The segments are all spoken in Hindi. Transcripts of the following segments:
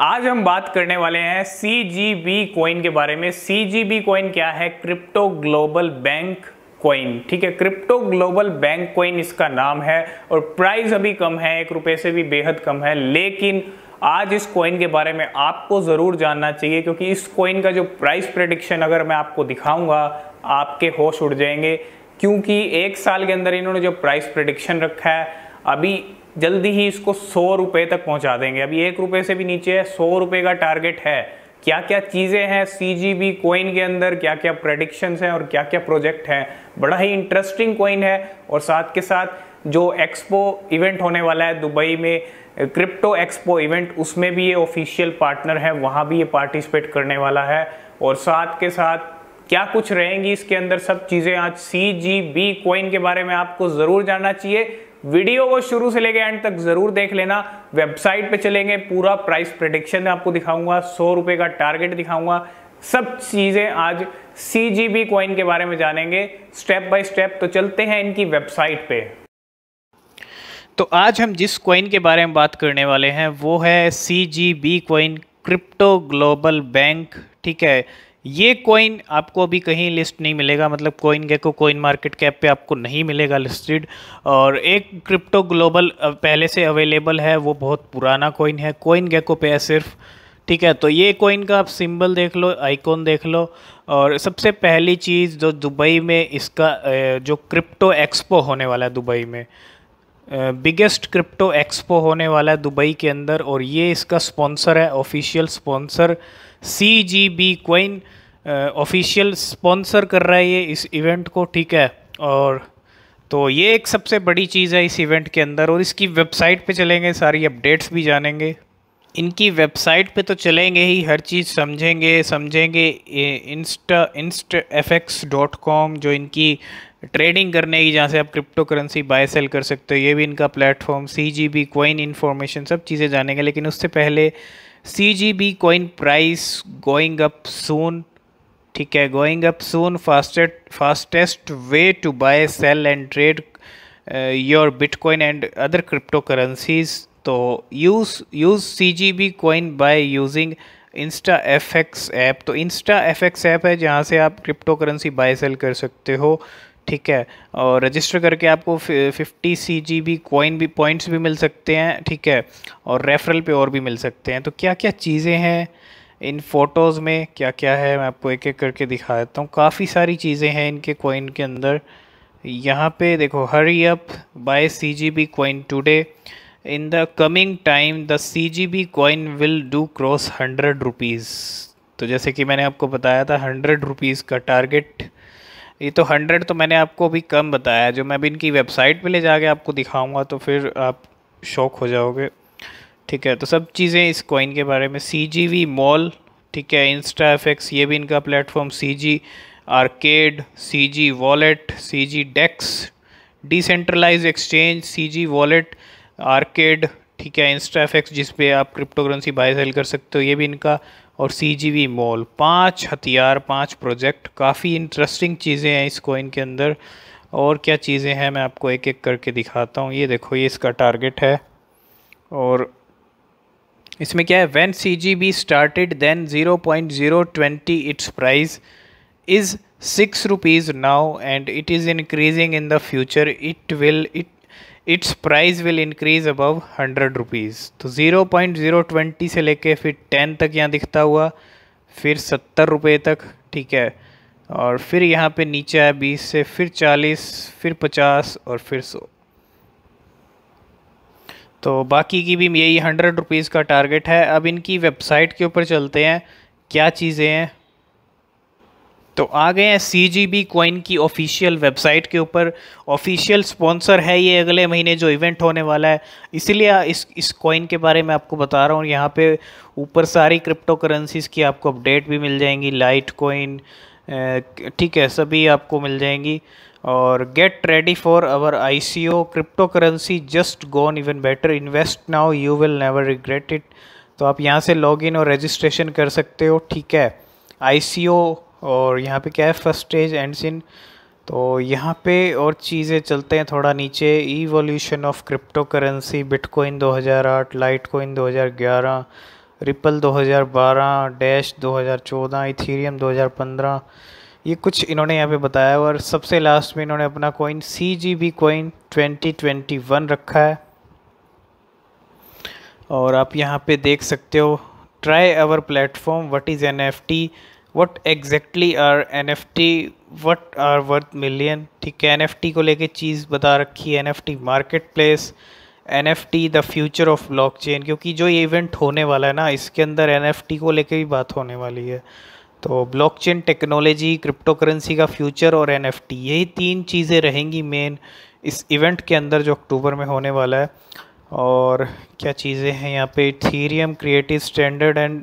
आज हम बात करने वाले हैं सी जी बी कॉइन के बारे में सी जी बी कॉइन क्या है क्रिप्टो ग्लोबल बैंक कॉइन ठीक है क्रिप्टो ग्लोबल बैंक कॉइन इसका नाम है और प्राइस अभी कम है एक रुपये से भी बेहद कम है लेकिन आज इस कॉइन के बारे में आपको ज़रूर जानना चाहिए क्योंकि इस कॉइन का जो प्राइस प्रडिक्शन अगर मैं आपको दिखाऊंगा आपके होश उड़ जाएंगे क्योंकि एक साल के अंदर इन्होंने जो प्राइस प्रडिक्शन रखा है अभी जल्दी ही इसको सौ रुपये तक पहुंचा देंगे अभी एक रुपये से भी नीचे है सौ रुपये का टारगेट है क्या क्या चीज़ें हैं सी जी बी कोइन के अंदर क्या क्या प्रडिक्शंस हैं और क्या क्या प्रोजेक्ट हैं बड़ा ही इंटरेस्टिंग कोइन है और साथ के साथ जो एक्सपो इवेंट होने वाला है दुबई में क्रिप्टो एक्सपो इवेंट उसमें भी ये ऑफिशियल पार्टनर है वहाँ भी ये पार्टिसिपेट करने वाला है और साथ के साथ क्या कुछ रहेंगी इसके अंदर सब चीज़ें आज सी जी बी कोइन के बारे में आपको ज़रूर जानना चाहिए वीडियो को शुरू से लेके एंड तक जरूर देख लेना वेबसाइट पे चलेंगे पूरा प्राइस प्रडिक्शन आपको दिखाऊंगा सौ रुपए का टारगेट दिखाऊंगा सब चीजें आज सी जी बी कॉइन के बारे में जानेंगे स्टेप बाय स्टेप तो चलते हैं इनकी वेबसाइट पे तो आज हम जिस कॉइन के बारे में बात करने वाले हैं वो है C G B coin crypto global bank ठीक है ये कॉइन आपको अभी कहीं लिस्ट नहीं मिलेगा मतलब coin gecko coin market cap पे आपको नहीं मिलेगा लिस्टेड और एक क्रिप्टो ग्लोबल पहले से अवेलेबल है वो बहुत पुराना कॉइन है कॉइन गेको पे है सिर्फ ठीक है तो ये कॉइन का आप सिंबल देख लो आइकॉन देख लो और सबसे पहली चीज़ जो दुबई में इसका जो क्रिप्टो एक्सपो होने वाला है दुबई में बिगेस्ट क्रिप्टो एक्सपो होने वाला है दुबई के अंदर और ये इसका स्पॉन्सर है official sponsor C G B coin official sponsor कर रहा है ये इस इवेंट को ठीक है और तो ये एक सबसे बड़ी चीज़ है इस इवेंट के अंदर और इसकी वेबसाइट पे चलेंगे सारी अपडेट्स भी जानेंगे इनकी वेबसाइट पे तो चलेंगे ही हर चीज़ समझेंगे समझेंगे insta insta F X dot com जो इनकी ट्रेडिंग करने की जहाँ से आप क्रिप्टो करेंसी बाय सेल कर सकते हो ये भी इनका platform C G B coin information सब चीज़ें जानेंगे लेकिन उससे पहले C G B coin price going up soon ठीक है going up soon fastest fastest way to buy sell and trade your bitcoin and other crypto currencies तो use use C G B coin buy using insta F X app तो इंस्टा एफ एक्स ऐप है जहाँ से आप क्रिप्टो करेंसी बाय सेल कर सकते हो ठीक है और रजिस्टर करके आपको fifty C G B coin भी पॉइंट्स भी मिल सकते हैं ठीक है और रेफरल पे और भी मिल सकते हैं तो क्या क्या चीज़ें हैं इन फ़ोटोज़ में क्या क्या है मैं आपको एक एक करके दिखा देता हूँ काफ़ी सारी चीज़ें हैं इनके कोइन के अंदर यहाँ पे देखो hurry up buy C G B coin today in the coming time the C G B coin will do cross hundred rupees तो जैसे कि मैंने आपको बताया था हंड्रेड रुपीज़ का टारगेट ये तो हंड्रेड तो मैंने आपको अभी कम बताया जो मैं अभी इनकी वेबसाइट पे ले जाके आपको दिखाऊंगा तो फिर आप शौक हो जाओगे ठीक है तो सब चीज़ें इस कॉइन के बारे में सी जी वी मॉल ठीक है इंस्टा एफेक्स ये भी इनका platform C G arcade C G wallet C G dex decentralise exchange C G wallet arcade ठीक है इंस्टा एफेक्स जिसपे आप क्रिप्टो करेंसी बाय सेल कर सकते हो ये भी इनका और सी जी वी मॉल पाँच हथियार पाँच प्रोजेक्ट काफ़ी इंटरेस्टिंग चीज़ें हैं इस कॉइन के अंदर और क्या चीज़ें हैं मैं आपको एक एक करके दिखाता हूँ ये देखो ये इसका टारगेट है और इसमें क्या है when C G B started then zero point zero twenty its price is six rupees now and it is increasing in the future it will it its price will increase above hundred rupees तो ज़ीरो पॉइंट ज़ीरो ट्वेंटी से लेके फिर टेन तक यहाँ दिखता हुआ फिर सत्तर रुपये तक ठीक है और फिर यहाँ पे नीचे है बीस से फिर चालीस फिर पचास और फिर सौ तो बाकी की भी यही हंड्रेड रुपीज़ का टारगेट है अब इनकी वेबसाइट के ऊपर चलते हैं क्या चीज़ें हैं तो आ गए हैं सी जी बी कोइन की ऑफिशियल वेबसाइट के ऊपर ऑफिशियल स्पॉन्सर है ये अगले महीने जो इवेंट होने वाला है इसलिए इस इस कॉइन के बारे में आपको बता रहा हूँ यहाँ पे ऊपर सारी क्रिप्टो करेंसीज़ की आपको अपडेट भी मिल जाएंगी लाइट कॉइन ठीक है सभी आपको मिल जाएंगी और get ready for our I C O crypto currency just gone even better invest now you will never regret it तो आप यहाँ से लॉग इन और रजिस्ट्रेशन कर सकते हो ठीक है आई सी ओ और यहाँ पे क्या है फर्स्ट स्टेज एंड सिन तो यहाँ पे और चीज़ें चलते हैं थोड़ा नीचे evolution of crypto currency bitcoin दो हज़ार आठ लाइट कोइन दो हज़ार ग्यारह रिपल 2012 डैश 2014 इथीरियम 2015 ये कुछ इन्होंने यहाँ पे बताया और सबसे लास्ट में इन्होंने अपना coin C G B coin twenty twenty one रखा है और आप यहाँ पे देख सकते हो try our platform what is N F T what exactly are N F T what are worth million ठीक है एन एफ टी को लेके चीज़ बता रखी है N F T market place N F T the future of block chain क्योंकि जो ये इवेंट होने वाला है ना इसके अंदर एन एफ टी को लेके भी बात होने वाली है तो block chain technology crypto currency का फ्यूचर और एन एफ टी यही तीन चीज़ें रहेंगी मेन इस इवेंट के अंदर जो अक्टूबर में होने वाला है और क्या चीज़ें हैं यहाँ पे ethereum creative standard and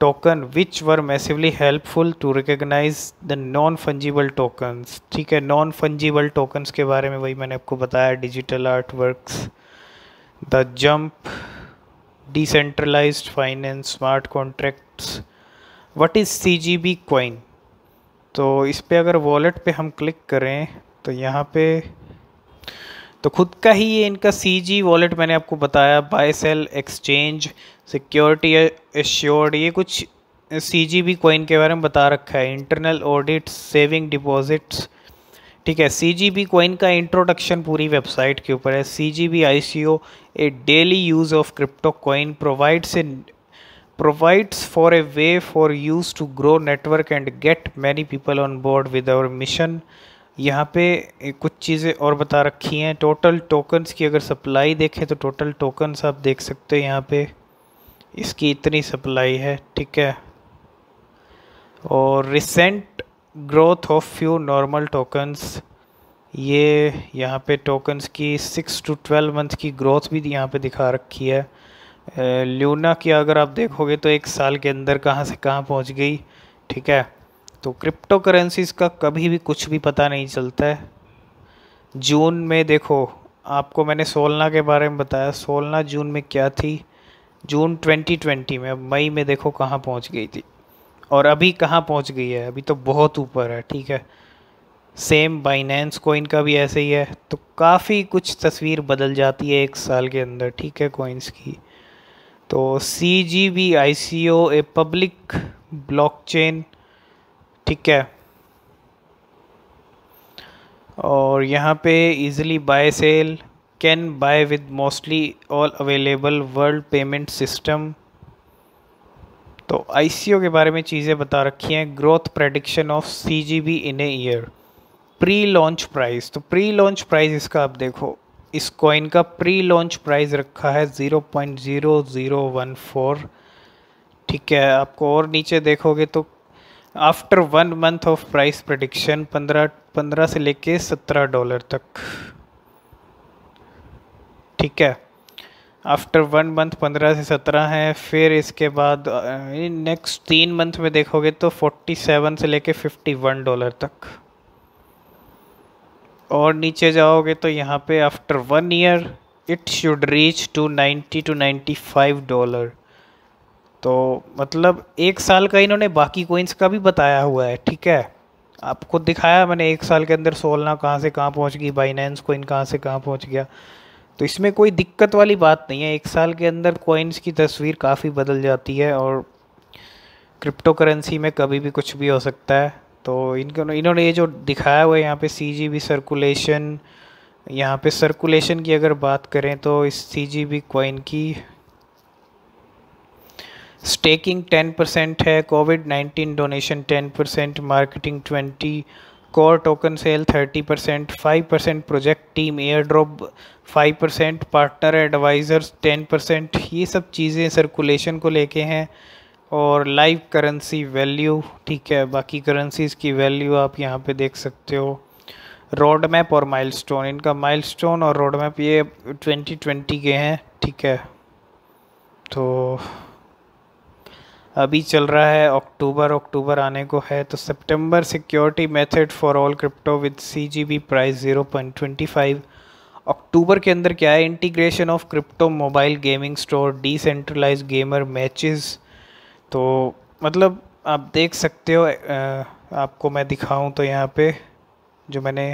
token which were massively helpful to recognise the non fungible tokens ठीक है नॉन फंजिबल टोकन्स के बारे में वही मैंने आपको बताया digital art works the jump decentralized finance smart contracts what is C G B coin तो इस पर अगर वॉलेट पे हम क्लिक करें तो यहाँ पे तो खुद का ही ये इनका सी जी वॉलेट मैंने आपको बताया buy sell exchange security assured ये कुछ सी जी बी कॉइन के बारे में बता रखा है इंटरनल ऑडिट सेविंग डिपॉजिट्स ठीक है सी जी बी कोइन का इंट्रोडक्शन पूरी वेबसाइट के ऊपर है C G B I C O a daily use of crypto coin provides a provides for a way for use to grow network and get many people on board with our mission यहाँ पे कुछ चीज़ें और बता रखी हैं टोटल टोकन्स की अगर सप्लाई देखें तो टोटल टोकन्स आप देख सकते हैं यहाँ पे इसकी इतनी सप्लाई है ठीक है और recent growth of few normal tokens ये यहाँ पे टोकन्स की सिक्स टू ट्वेल्व मंथ की ग्रोथ भी यहाँ पे दिखा रखी है ल्यूना की अगर आप देखोगे तो एक साल के अंदर कहाँ से कहाँ पहुँच गई ठीक है तो क्रिप्टो करेंसीज़ का कभी भी कुछ भी पता नहीं चलता है जून में देखो आपको मैंने सोलना के बारे में बताया सोलना जून में क्या थी जून 2020 में अब मई में देखो कहाँ पहुँच गई थी और अभी कहाँ पहुँच गई है अभी तो बहुत ऊपर है ठीक है सेम बाइनेंस कोइन का भी ऐसे ही है तो काफ़ी कुछ तस्वीर बदल जाती है एक साल के अंदर ठीक है कोइंस की तो C G B I C O a public block chain ठीक है और यहाँ पे easily buy sell can buy with mostly all available world payment system तो आई के बारे में चीज़ें बता रखी हैं growth prediction of C G B in a year pre launch price तो प्री लॉन्च प्राइस इसका आप देखो इस कॉइन का प्री लॉन्च प्राइस रखा है zero point zero zero one four ठीक है आपको और नीचे देखोगे तो after one month of price prediction पंद्रह पंद्रह से लेके सत्रह डॉलर तक ठीक है आफ्टर वन मंथ पंद्रह से सत्रह है फिर इसके बाद नेक्स्ट तीन मंथ में देखोगे तो फोर्टी सेवन से लेके फिफ्टी वन डॉलर तक और नीचे जाओगे तो यहाँ पे after one year it should reach to ninety two ninety five dollar तो मतलब एक साल का इन्होंने बाकी कोइंस का भी बताया हुआ है ठीक है आपको दिखाया मैंने एक साल के अंदर सोलना कहाँ से कहाँ पहुँच गई बाइनेंस कोइन कहाँ से कहाँ पहुँच गया तो इसमें कोई दिक्कत वाली बात नहीं है एक साल के अंदर कॉइन्स की तस्वीर काफ़ी बदल जाती है और क्रिप्टो करेंसी में कभी भी कुछ भी हो सकता है तो इनको इन्होंने ये जो दिखाया हुआ है यहाँ पे सी जी बी सर्कुलेशन यहाँ पे सर्कुलेशन की अगर बात करें तो इस सी जी बी कॉइन की स्टेकिंग टेन परसेंट है Covid nineteen donation ten percent marketing twenty core token sale 30 percent five percent project team air drop five percent partner advisors ten percent ये सब चीज़ें सर्कुलेशन को लेके हैं और लाइव करेंसी वैल्यू ठीक है बाकी करेंसीज़ की वैल्यू आप यहाँ पे देख सकते हो रोड मैप और माइलस्टोन इनका माइलस्टोन और रोड मैप ये 2020 के हैं ठीक है तो अभी चल रहा है अक्टूबर अक्टूबर आने को है तो सितंबर security method for all crypto with C G B price zero point twenty five अक्टूबर के अंदर क्या है integration of crypto mobile gaming store decentralise gamer matches तो मतलब आप देख सकते हो आपको मैं दिखाऊं तो यहाँ पे जो मैंने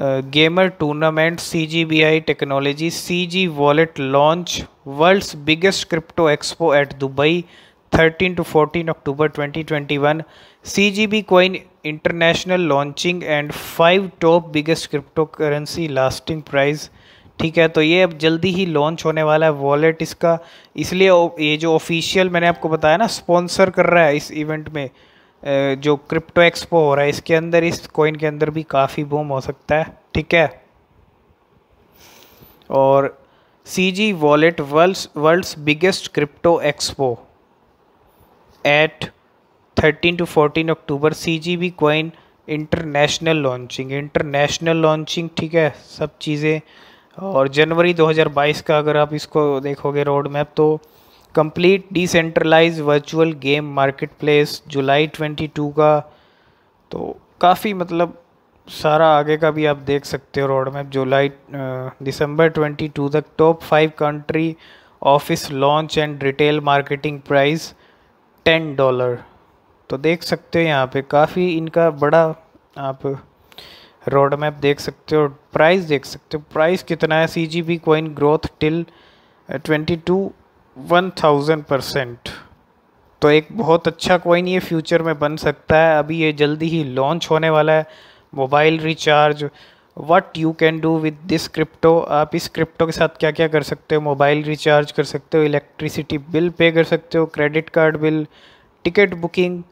gamer tournament C G B I technology C G wallet launch world's biggest crypto expo at Dubai 13 to 14 October 2021 B coin international launching and five top biggest crypto currency lasting price ठीक है तो ये अब जल्दी ही लॉन्च होने वाला है वॉलेट इसका इसलिए ये जो ऑफिशियल मैंने आपको बताया ना स्पॉन्सर कर रहा है इस इवेंट में जो क्रिप्टो एक्सपो हो रहा है इसके अंदर इस कॉइन के अंदर भी काफ़ी बूम हो सकता है ठीक है और C G wallet world's world's biggest crypto expo at thirteen to fourteen October C G B coin international launching international launching ठीक है सब चीज़ें और जनवरी 2022 का अगर आप इसको देखोगे रोड मैप तो complete decentralise virtual game market place July twenty two का तो काफ़ी मतलब सारा आगे का भी आप देख सकते हो road map July December twenty two तक top five country office launch and retail marketing price ten dollar तो देख सकते हो यहाँ पे काफ़ी इनका बड़ा आप रोड मैप देख सकते हो प्राइस देख सकते हो प्राइस कितना है C G B coin growth till twenty two one thousand percent तो एक बहुत अच्छा कॉइन ये फ्यूचर में बन सकता है अभी ये जल्दी ही लॉन्च होने वाला है mobile recharge what you can do with this crypto आप इस क्रिप्टो के साथ क्या क्या कर सकते हो मोबाइल रिचार्ज कर सकते हो इलेक्ट्रिसिटी बिल पे कर सकते हो credit card bill ticket booking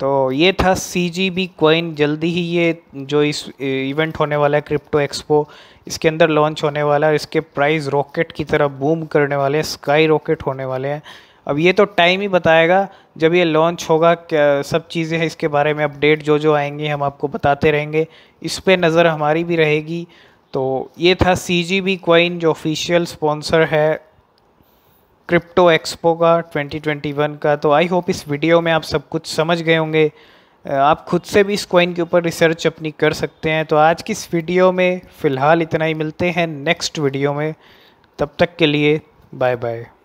तो ये था सी जी बी कोइन जल्दी ही ये जो इस इवेंट होने वाला है क्रिप्टो एक्सपो इसके अंदर लॉन्च होने वाला है इसके प्राइस रॉकेट की तरह बूम करने वाले हैं स्काई रॉकेट होने वाले हैं अब ये तो टाइम ही बताएगा जब ये लॉन्च होगा क्या सब चीज़ें हैं इसके बारे में अपडेट जो जो आएंगी हम आपको बताते रहेंगे इस पर नज़र हमारी भी रहेगी तो ये था सी जी बी कोइन जो ऑफिशियल स्पॉन्सर है क्रिप्टो एक्सपो का 2021 का तो आई होप इस वीडियो में आप सब कुछ समझ गए होंगे आप खुद से भी इस कॉइन के ऊपर रिसर्च अपनी कर सकते हैं तो आज की इस वीडियो में फ़िलहाल इतना ही मिलते हैं नेक्स्ट वीडियो में तब तक के लिए बाय बाय